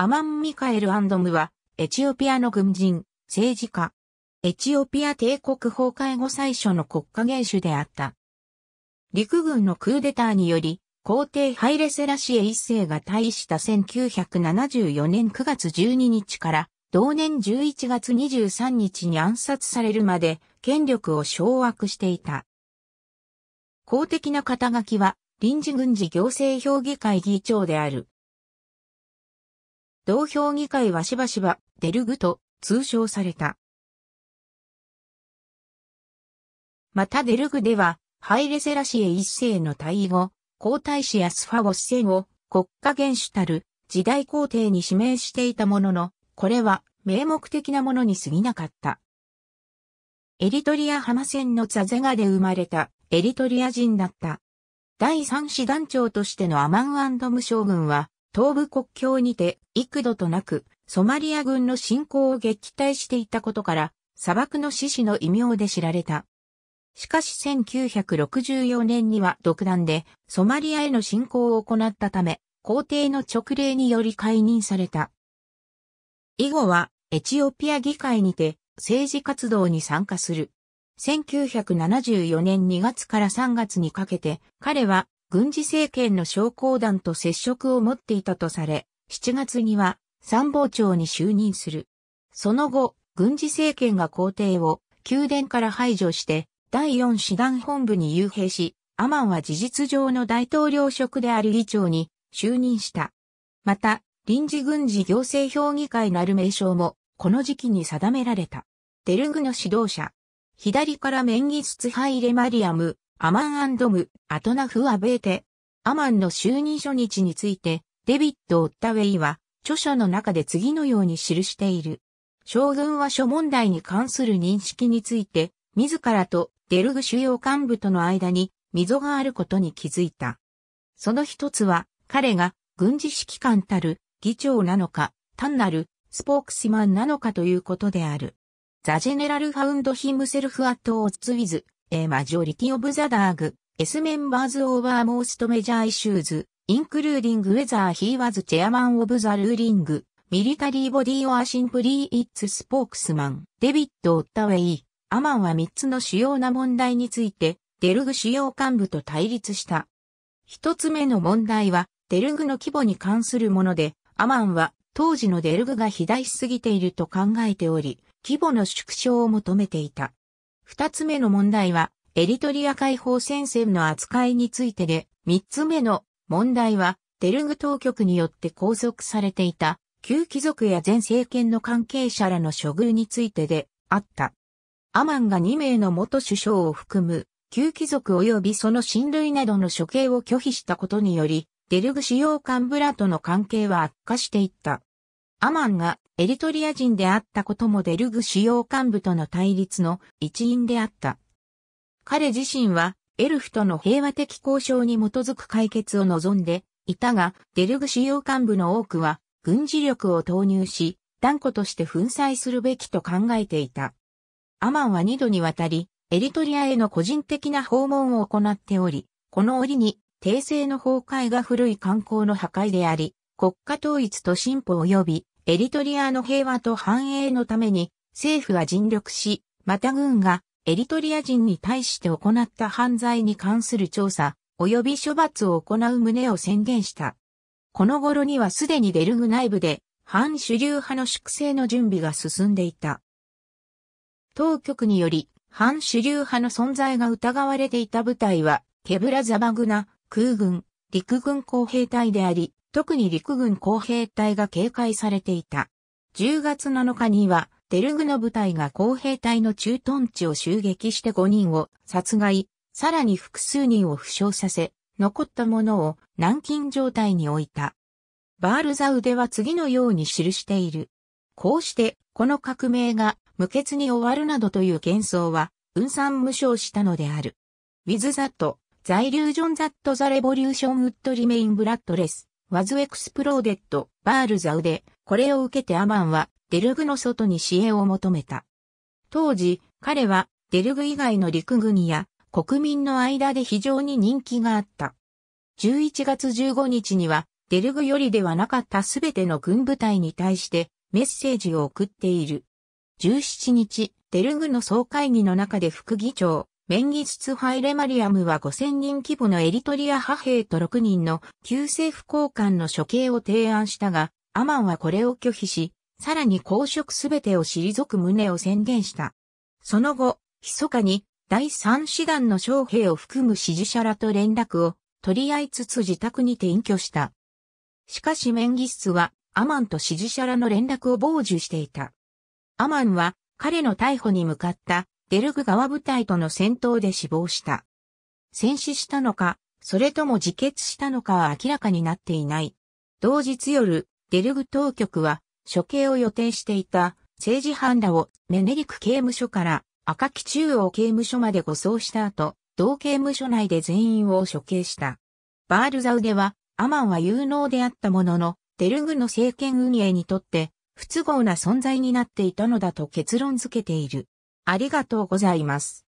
アマン・ミカエル・アンドムは、エチオピアの軍人、政治家。エチオピア帝国崩壊後最初の国家元首であった。陸軍のクーデターにより、皇帝ハイレセラシエ一世が退位した1974年9月12日から、同年11月23日に暗殺されるまで、権力を掌握していた。公的な肩書きは、臨時軍事行政評議会議長である。同評議会はしばしば、デルグと通称された。またデルグでは、ハイレセラシエ一世の退位後、皇太子やスファゴス戦を国家元首たる時代皇帝に指名していたものの、これは名目的なものに過ぎなかった。エリトリア浜戦のザゼガで生まれたエリトリア人だった。第三師団長としてのアマンム将軍は、東部国境にて幾度となくソマリア軍の侵攻を撃退していたことから、砂漠の獅子の異名で知られた。しかし1964年には独断でソマリアへの侵攻を行ったため、皇帝の勅令により解任された。以後はエチオピア議会にて政治活動に参加する。1974年2月から3月にかけて彼は軍事政権の将校団と接触を持っていたとされ、7月には参謀長に就任する。その後、軍事政権が皇帝を宮殿から排除して第四師団本部に遊兵し、アマンは事実上の大統領職である議長に就任した。また、臨時軍事行政評議会なる名称もこの時期に定められた。デルグの指導者。左からメンギスツハイレマリアム、アマンム、アトナフアベーテ。アマンの就任初日について、デビッド・オッタウェイは、著書の中で次のように記している。将軍は諸問題に関する認識について、自らとデルグ主要幹部との間に溝があることに気づいた。その一つは、彼が軍事指揮官たる議長なのか、単なるスポークスマンなのかということである。ザジェネラルファウンドヒムセルフアットオーツウィズ A Majority of the Darg, S Members over Most Major Issues, including whether he was chairman of the ruling, military body or simply its spokesman. デビッド・オッタウェイ、アマンは3つの主要な問題について、デルグ主要幹部と対立した。1つ目の問題は、デルグの規模に関するもので、アマンは当時のデルグが肥大しすぎていると考えており、規模の縮小を求めていた。二つ目の問題は、エリトリア解放戦線の扱いについてで、三つ目の問題は、デルグ当局によって拘束されていた、旧貴族や前政権の関係者らの処遇についてで、あった。アマンが2名の元首相を含む、旧貴族及びその親類などの処刑を拒否したことにより、デルグ使用官ブラとの関係は悪化していった。アマンがエリトリア人であったこともデルグ主要幹部との対立の一因であった。彼自身はエルフとの平和的交渉に基づく解決を望んでいたが、デルグ主要幹部の多くは軍事力を投入し、断固として粉砕するべきと考えていた。アマンは二度にわたり、エリトリアへの個人的な訪問を行っており、この折に、帝政の崩壊が古い観光の破壊であり、国家統一と進歩及びエリトリアの平和と繁栄のために政府は尽力し、また軍がエリトリア人に対して行った犯罪に関する調査及び処罰を行う旨を宣言した。この頃にはすでにデルグ内部で反主流派の粛清の準備が進んでいた。当局により反主流派の存在が疑われていた部隊はケブラザバグナ空軍陸軍工兵隊であり、特に陸軍工兵隊が警戒されていた。10月7日には、デルグの部隊が工兵隊の駐屯地を襲撃して5人を殺害、さらに複数人を負傷させ、残ったものを軟禁状態に置いた。バールザウデは次のように記している。こうして、この革命が無欠に終わるなどという幻想は、運算無償したのである。with that, 在留ジョンザットザレボリューションウッドリメインブラッドレス。ワズエクスプローデット、バールザウで、これを受けてアマンは、デルグの外に支援を求めた。当時、彼は、デルグ以外の陸軍や、国民の間で非常に人気があった。11月15日には、デルグよりではなかったすべての軍部隊に対してメッセージを送っている。17日、デルグの総会議の中で副議長、メンギスツ・ファイレマリアムは5000人規模のエリトリア派兵と6人の旧政府交換の処刑を提案したが、アマンはこれを拒否し、さらに公職すべてを退く旨を宣言した。その後、密かに第三師団の将兵を含む支持者らと連絡を取り合いつつ自宅に転居した。しかしメンギスはアマンと支持者らの連絡を傍受していた。アマンは彼の逮捕に向かったデルグ側部隊との戦闘で死亡した。戦死したのか、それとも自決したのかは明らかになっていない。同日夜、デルグ当局は処刑を予定していた政治犯らをメネリク刑務所から赤木中央刑務所まで護送した後、同刑務所内で全員を処刑した。バールザウでは、アマンは有能であったものの、デルグの政権運営にとって不都合な存在になっていたのだと結論付けている。ありがとうございます。